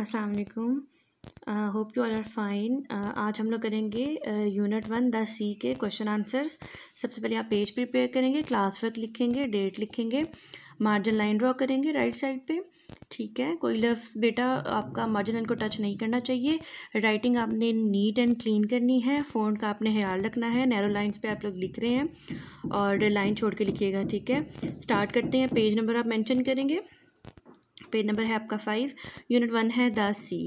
अस्सलाम वालेकुम hope you all are fine आज हम लोग करेंगे यूनिट वन द सी के क्वेश्चन आंसर्स सबसे पहले आप पेज प्रिपेयर करेंगे क्लास वर्क लिखेंगे डेट लिखेंगे मार्जिन लाइन ड्रॉ करेंगे राइट साइड पे ठीक है कोई लफ्स बेटा आपका मार्जिन लाइन को टच नहीं करना चाहिए राइटिंग आपने नीट एंड क्लीन करनी है फ़ोन का आपने ख्याल रखना है नैरो लाइंस पे आप लोग लिख रहे हैं और लाइन छोड़ के लिखिएगा ठीक है स्टार्ट करते हैं पेज नंबर आप मेंशन करेंगे पेज नंबर है आपका फाइव यूनिट वन है द सी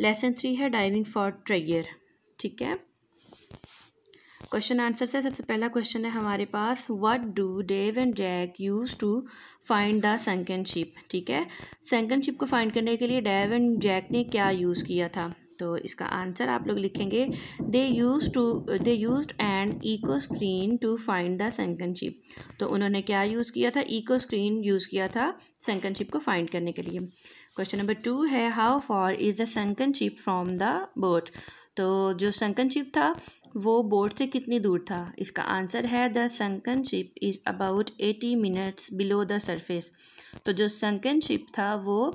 लेसन थ्री है डाइविंग फॉर ट्रेयर ठीक है क्वेश्चन आंसर से सबसे पहला क्वेश्चन है हमारे पास what do Dave and Jack use to find the sunken ship ठीक है संकन शिप को फाइंड करने के लिए डेव एंड जैक ने क्या यूज़ किया था तो इसका आंसर आप लोग लिखेंगे they use to they use and echo screen to find the sunken ship तो उन्होंने क्या यूज़ किया था ईको स्क्रीन यूज़ किया था सेंकनशिप को फाइंड करने के लिए क्वेश्चन नंबर टू है how far is the ship from the boat तो जो संकन शिप था वो बोट से कितनी दूर था इसका आंसर है the sunken ship is about eighty minutes below the surface तो जो संकन शिप था वो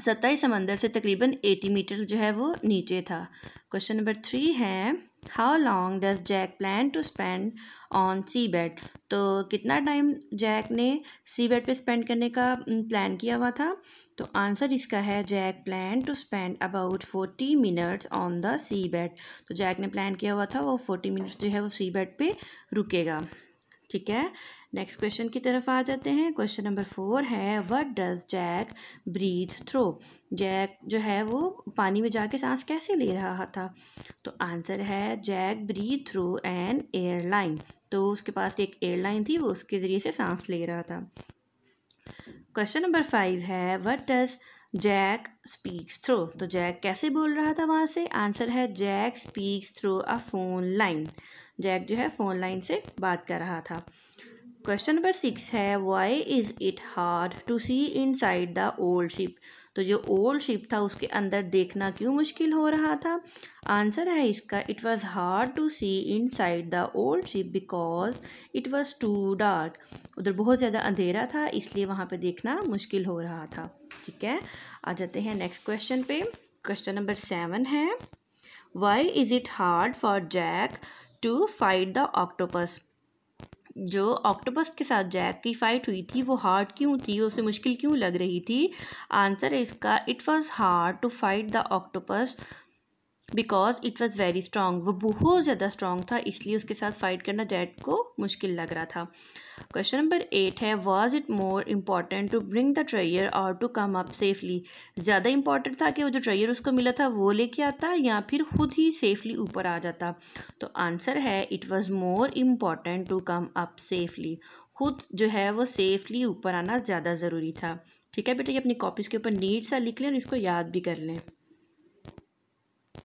सतह समंदर से तकरीबन एटी मीटर जो है वो नीचे था क्वेश्चन नंबर थ्री है how long does Jack plan to spend on sea bed तो कितना टाइम जैक ने सी बेड पे स्पेंड करने का प्लान किया हुआ था तो आंसर इसका है Jack plan to spend about forty minutes on the sea bed तो जैक ने प्लान किया हुआ था वो फोर्टी मिनट्स जो है वो सी बेड पे रुकेगा ठीक है नेक्स्ट क्वेश्चन की तरफ आ जाते हैं क्वेश्चन नंबर फोर है what does Jack breathe through Jack जो है वो पानी में जाके सांस कैसे ले रहा था तो आंसर है Jack breathe through an airline तो उसके पास एक एयरलाइन थी वो उसके ज़रिए से सांस ले रहा था क्वेश्चन नंबर फाइव है what does Jack speaks through तो जैक कैसे बोल रहा था वहाँ से आंसर है Jack speaks through a phone line Jack जो है फ़ोन लाइन से बात कर रहा था क्वेश्चन नंबर सिक्स है why is it hard to see inside the old ship तो जो ओल्ड शिप था उसके अंदर देखना क्यों मुश्किल हो रहा था आंसर है इसका it was hard to see inside the old ship because it was too dark उधर बहुत ज़्यादा अंधेरा था इसलिए वहाँ पे देखना मुश्किल हो रहा था ठीक है आ जाते हैं नेक्स्ट क्वेश्चन पे क्वेश्चन नंबर सेवन है why is it hard for Jack to fight the octopus जो ऑक्टोपस के साथ जैक की फ़ाइट हुई थी वो हार्ड क्यों थी उसे मुश्किल क्यों लग रही थी आंसर है इसका it was hard to fight the octopus because it was very strong वो बहुत ज़्यादा स्ट्रॉन्ग था इसलिए उसके साथ फाइट करना जेट को मुश्किल लग रहा था क्वेश्चन नंबर एट है was it more important to bring the treasure or to come up safely ज़्यादा इंपॉर्टेंट था कि वो जो ट्रेयर उसको मिला था वो लेके आता या फिर खुद ही सेफली ऊपर आ जाता तो आंसर है it was more important to come up safely खुद जो है वो सेफली ऊपर आना ज़्यादा ज़रूरी था ठीक है बेटा ये अपनी कॉपीज़ के ऊपर नीट सा लिख लें और इसको याद भी कर लें